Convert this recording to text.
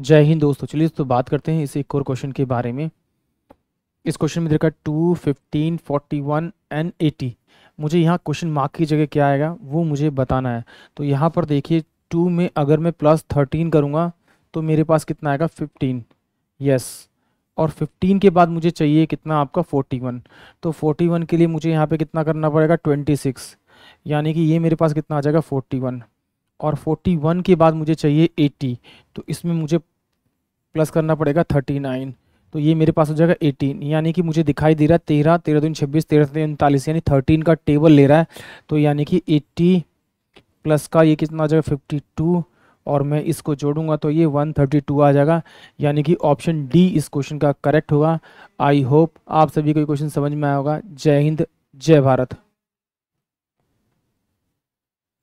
जय हिंद दोस्तों चलिए तो बात करते हैं इस एक और क्वेश्चन के बारे में इस क्वेश्चन में देखा two fifteen forty one and eighty मुझे यहाँ क्वेश्चन मार्क की जगह क्या आएगा वो मुझे बताना है तो यहाँ पर देखिए टू में अगर मैं प्लस थर्टीन करूँगा तो मेरे पास कितना आएगा फिफ्टीन यस और फिफ्टीन के बाद मुझे चाहिए कितना आपका फोर्टी वन तो फोर्टी वन के लिए मुझे यहाँ पर कितना करना पड़ेगा ट्वेंटी सिक्स यानी कि ये मेरे पास कितना आ जाएगा फोर्टी वन और 41 के बाद मुझे चाहिए 80 तो इसमें मुझे प्लस करना पड़ेगा 39 तो ये मेरे पास हो जाएगा 18 यानी कि मुझे दिखाई दे रहा है तेरह तेरह दिन छब्बीस तेरह दिन उनतालीस यानी थर्टीन का टेबल ले रहा है तो यानी कि 80 प्लस का ये कितना आ जाएगा 52 और मैं इसको जोड़ूंगा तो ये 132 आ जाएगा यानी कि ऑप्शन डी इस क्वेश्चन का करेक्ट होगा आई होप आप सभी को ये क्वेश्चन समझ में आया होगा जय हिंद जय भारत